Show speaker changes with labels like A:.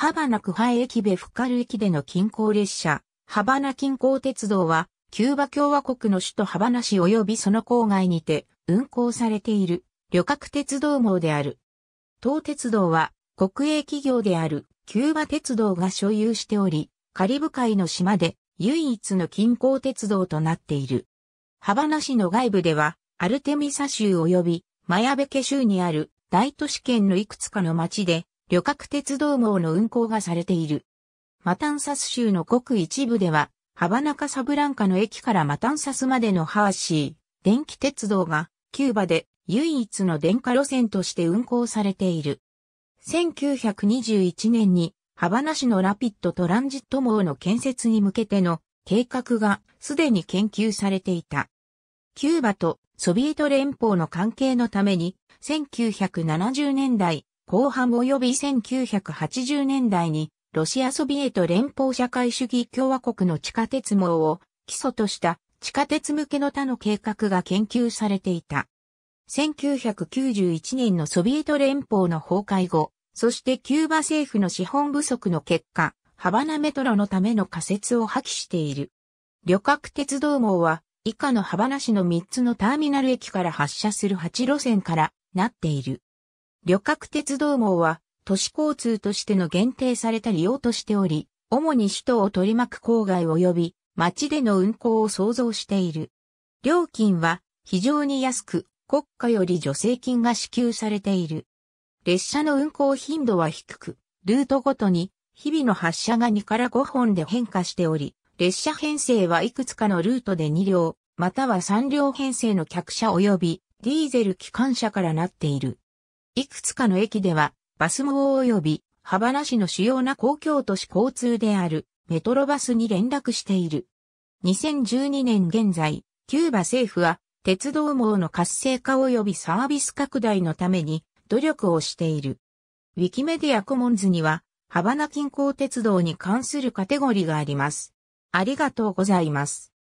A: ハバナクハエ駅ベフカル駅での近郊列車、ハバナ近郊鉄道は、キューバ共和国の首都ハバナ市及びその郊外にて運行されている旅客鉄道網である。東鉄道は国営企業であるキューバ鉄道が所有しており、カリブ海の島で唯一の近郊鉄道となっている。ハバナ市の外部では、アルテミサ州及びマヤベケ州にある大都市圏のいくつかの町で旅客鉄道網の運行がされている。マタンサス州のごく一部では、ハバナカサブランカの駅からマタンサスまでのハーシー、電気鉄道が、キューバで唯一の電化路線として運行されている。1921年に、ハバナ市のラピッドトランジット網の建設に向けての計画がすでに研究されていた。キューバとソビエト連邦の関係のために1970年代後半及び1980年代に、ロシアソビエト連邦社会主義共和国の地下鉄網を基礎とした地下鉄向けの他の計画が研究されていた。1991年のソビエト連邦の崩壊後、そしてキューバ政府の資本不足の結果、ハバナメトロのための仮説を破棄している。旅客鉄道網は以下のハバナ市の3つのターミナル駅から発車する8路線からなっている。旅客鉄道網は都市交通としての限定された利用としており、主に首都を取り巻く郊外及び街での運行を想像している。料金は非常に安く国家より助成金が支給されている。列車の運行頻度は低く、ルートごとに日々の発車が2から5本で変化しており、列車編成はいくつかのルートで2両、または3両編成の客車及びディーゼル機関車からなっている。いくつかの駅では、バス網及び、ハバナ市の主要な公共都市交通である、メトロバスに連絡している。2012年現在、キューバ政府は、鉄道網の活性化及びサービス拡大のために、努力をしている。ウィキメディアコモンズには、ハバナ近郊鉄道に関するカテゴリがあります。ありがとうございます。